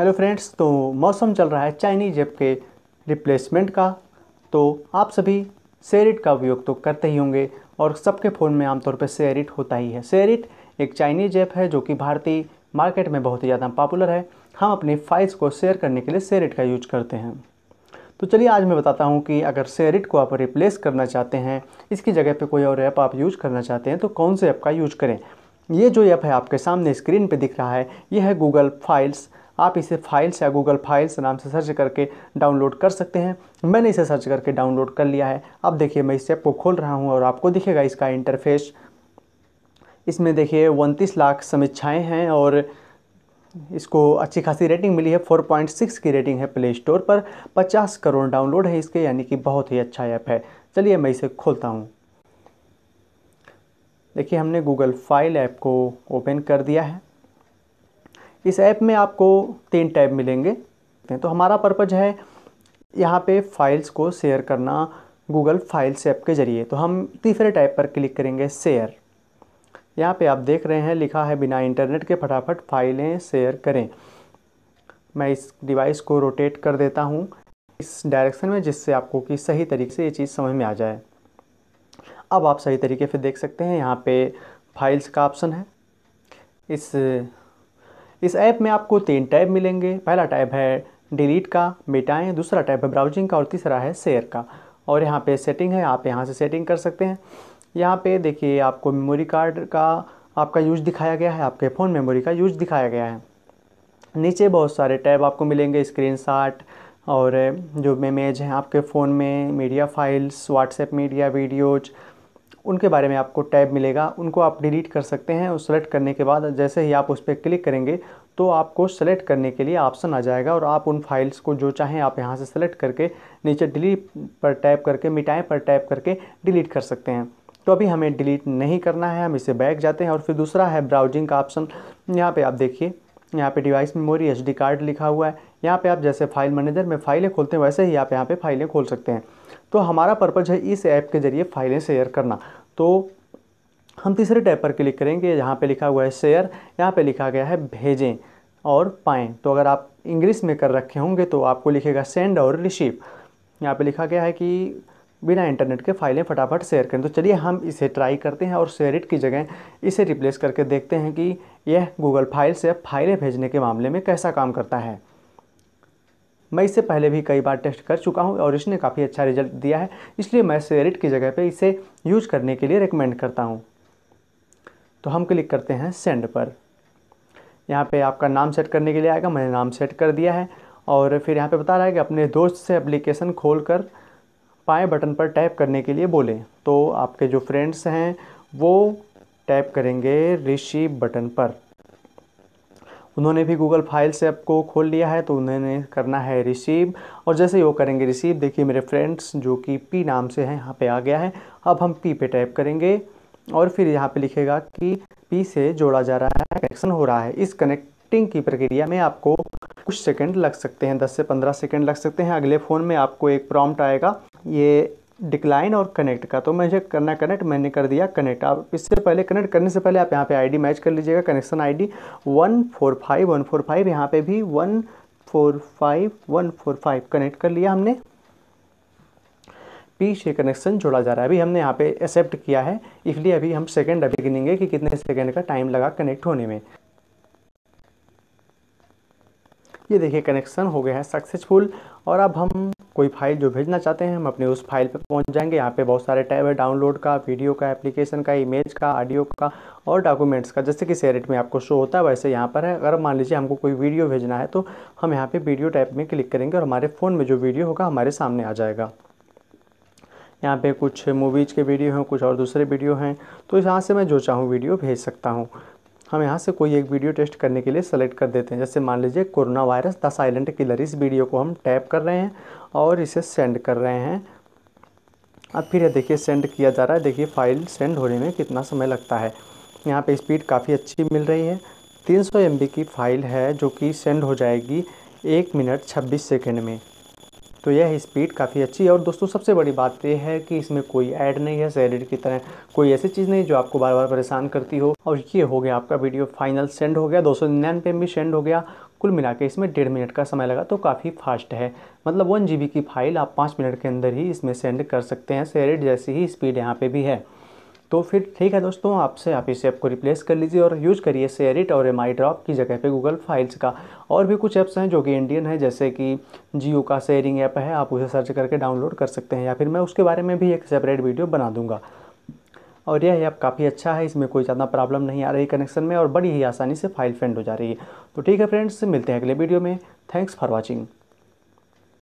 hello friends तो मौसम चल रहा है चाइनीज ऐप के रिप्लेसमेंट का तो आप सभी सेरिट का उपयोग तो करते ही होंगे और सबके फ़ोन में आमतौर पर सेरिट होता ही है सेरिट एक चाइनीज ऐप है जो कि भारतीय मार्केट में बहुत ही ज़्यादा पॉपुलर है हम अपने फाइल्स को शेयर करने के लिए सेरिट का यूज करते हैं तो चलिए आज मैं बताता हूँ कि अगर सेरिट को आप रिप्लेस करना चाहते हैं इसकी जगह पर कोई और ऐप आप यूज करना चाहते हैं तो कौन से ऐप का यूज करें ये जो ऐप है आपके सामने स्क्रीन पर दिख रहा है यह है गूगल फाइल्स आप इसे फाइल्स या गूगल फाइल्स नाम से सर्च करके डाउनलोड कर सकते हैं मैंने इसे सर्च करके डाउनलोड कर लिया है अब देखिए मैं इस ऐप को खोल रहा हूँ और आपको दिखेगा इसका इंटरफेस इसमें देखिए उनतीस लाख समीक्षाएँ हैं और इसको अच्छी खासी रेटिंग मिली है 4.6 की रेटिंग है प्ले स्टोर पर 50 करोड़ डाउनलोड है इसके यानी कि बहुत ही अच्छा ऐप है चलिए मैं इसे खोलता हूँ देखिए हमने गूगल फाइल ऐप को ओपन कर दिया है इस ऐप में आपको तीन टैब मिलेंगे तो हमारा पर्पज़ है यहाँ पे फाइल्स को शेयर करना गूगल फाइल्स ऐप के ज़रिए तो हम तीसरे टैब पर क्लिक करेंगे शेयर यहाँ पे आप देख रहे हैं लिखा है बिना इंटरनेट के फटाफट फाइलें शेयर करें मैं इस डिवाइस को रोटेट कर देता हूँ इस डायरेक्शन में जिससे आपको कि सही तरीके से ये चीज़ समझ में आ जाए अब आप सही तरीके से देख सकते हैं यहाँ पे फाइल्स का ऑप्शन है इस इस ऐप में आपको तीन टैब मिलेंगे पहला टैब है डिलीट का मिटाएं दूसरा टैब है ब्राउजिंग का और तीसरा है शेयर का और यहाँ पे सेटिंग है आप यहाँ से सेटिंग कर सकते हैं यहाँ पे देखिए आपको मेमोरी कार्ड का आपका यूज दिखाया गया है आपके फ़ोन मेमोरी का यूज दिखाया गया है नीचे बहुत सारे टैब आपको मिलेंगे स्क्रीन और जो मेमेज हैं आपके फ़ोन में media files WhatsApp media videos उनके बारे में आपको टैब मिलेगा उनको आप डिलीट कर सकते हैं और सेलेक्ट करने के बाद जैसे ही आप उस पर क्लिक करेंगे तो आपको सेलेक्ट करने के लिए ऑप्शन आ जाएगा और आप उन फाइल्स को जो चाहें आप यहाँ से सेलेक्ट करके नीचे डिलीट पर टैप करके मिटाएँ पर टैप करके डिलीट कर सकते हैं तो अभी हमें डिलीट नहीं करना है हम इसे बैक जाते हैं और फिर दूसरा है ब्राउजिंग का ऑप्शन यहाँ पर आप देखिए यहाँ पे डिवाइस मेमोरी एच कार्ड लिखा हुआ है यहाँ पे आप जैसे फाइल मैनेजर में फाइलें खोलते हैं वैसे ही आप यहाँ पे फाइलें खोल सकते हैं तो हमारा पर्पज़ है इस ऐप के ज़रिए फाइलें शेयर करना तो हम तीसरे टैप पर क्लिक करेंगे यहाँ पे लिखा हुआ है शेयर यहाँ पे लिखा गया है भेजें और पाएँ तो अगर आप इंग्लिश में कर रखे होंगे तो आपको लिखेगा सेंड और रिसीव यहाँ पर लिखा गया है कि बिना इंटरनेट के फाइलें फटाफट शेयर करें तो चलिए हम इसे ट्राई करते हैं और शेयर इट की जगह इसे रिप्लेस करके देखते हैं कि यह गूगल फाइल से फाइलें भेजने के मामले में कैसा काम करता है मैं इससे पहले भी कई बार टेस्ट कर चुका हूँ और इसने काफ़ी अच्छा रिजल्ट दिया है इसलिए मैं शेयर इट की जगह पर इसे यूज करने के लिए रिकमेंड करता हूँ तो हम क्लिक करते हैं सेंड पर यहाँ पर आपका नाम सेट करने के लिए आएगा मैंने नाम सेट कर दिया है और फिर यहाँ पर बता रहा है कि अपने दोस्त से अप्लीकेशन खोल कर पाए बटन पर टैप करने के लिए बोलें तो आपके जो फ्रेंड्स हैं वो टैप करेंगे रिसीव बटन पर उन्होंने भी गूगल फाइल से आपको खोल लिया है तो उन्होंने करना है रिसीव और जैसे ही वो करेंगे रिसीव देखिए मेरे फ्रेंड्स जो कि पी नाम से हैं यहाँ पे आ गया है अब हम पी पे टैप करेंगे और फिर यहाँ पे लिखेगा कि पी से जोड़ा जा रहा है कनेक्शन हो रहा है इस कनेक्टिंग की प्रक्रिया में आपको कुछ सेकेंड लग सकते हैं दस से पंद्रह सेकेंड लग सकते हैं अगले फ़ोन में आपको एक प्रॉम्प्ट आएगा ये डिक्लाइन और कनेक्ट का तो मुझे करना कनेक्ट मैंने कर दिया कनेक्ट आप इससे पहले कनेक्ट करने से पहले आप यहाँ पे आईडी मैच कर लीजिएगा connection ID one four five one four five यहाँ पर भी one four five one four five connect कर लिया हमने पी से कनेक्शन जोड़ा जा रहा है अभी हमने यहाँ पे एक्सेप्ट किया है इसलिए अभी हम सेकेंड अभी गिनेंगे कि कितने सेकेंड का टाइम लगा कनेक्ट होने में ये देखिए कनेक्शन हो गया है सक्सेसफुल और अब हम कोई फाइल जो भेजना चाहते हैं हम अपने उस फाइल पर पहुँच जाएंगे यहाँ पर बहुत सारे टैब है डाउनलोड का वीडियो का एप्लीकेशन का इमेज का ऑडियो का और डॉक्यूमेंट्स का जैसे कि सेरेट में आपको शो होता है वैसे यहाँ पर है अगर मान लीजिए हमको कोई वीडियो भेजना है तो हम यहाँ पर वीडियो टैब में क्लिक करेंगे और हमारे फ़ोन में जो वीडियो होगा हमारे सामने आ जाएगा यहाँ पे कुछ मूवीज़ के वीडियो हैं कुछ और दूसरे वीडियो हैं तो यहाँ से मैं जो चाहूँ वीडियो भेज सकता हूँ हम यहाँ से कोई एक वीडियो टेस्ट करने के लिए सेलेक्ट कर देते हैं जैसे मान लीजिए corona virus the silent killer इस वीडियो को हम टैप कर रहे हैं और इसे सेंड कर रहे हैं अब फिर यह देखिए सेंड किया जा रहा है देखिए फाइल सेंड होने में कितना समय लगता है यहाँ पे स्पीड काफ़ी अच्छी मिल रही है 300 सौ की फ़ाइल है जो कि सेंड हो जाएगी एक मिनट 26 सेकंड में तो यह स्पीड काफ़ी अच्छी है और दोस्तों सबसे बड़ी बात तो यह है कि इसमें कोई ऐड नहीं है सैलेड की तरह कोई ऐसी चीज़ नहीं जो आपको बार बार परेशान करती हो और ये हो गया आपका वीडियो फाइनल सेंड हो गया दो सौ निन्यानवे में सेंड हो गया कुल मिला के इसमें डेढ़ मिनट का समय लगा तो काफ़ी फास्ट है मतलब वन जी की फाइल आप पाँच मिनट के अंदर ही इसमें सेंड कर सकते हैं सैलेड जैसी ही स्पीड यहाँ पर भी है तो फिर ठीक है दोस्तों आपसे आप इस ऐप को रिप्लेस कर लीजिए और यूज़ करिए सेरिट और एम आई ड्रॉप की जगह पे गूगल फाइल्स का और भी कुछ ऐप्स हैं जो कि इंडियन है जैसे कि जियो का शेयरिंग ऐप है आप उसे सर्च करके डाउनलोड कर सकते हैं या फिर मैं उसके बारे में भी एक सेपरेट वीडियो बना दूँगा और यह ऐप काफ़ी अच्छा है इसमें कोई ज़्यादा प्रॉब्लम नहीं आ रही कनेक्शन में और बड़ी ही आसानी से फाइल फेंड हो जा रही है तो ठीक है फ्रेंड्स मिलते हैं अगले वीडियो में थैंक्स फॉर वॉचिंग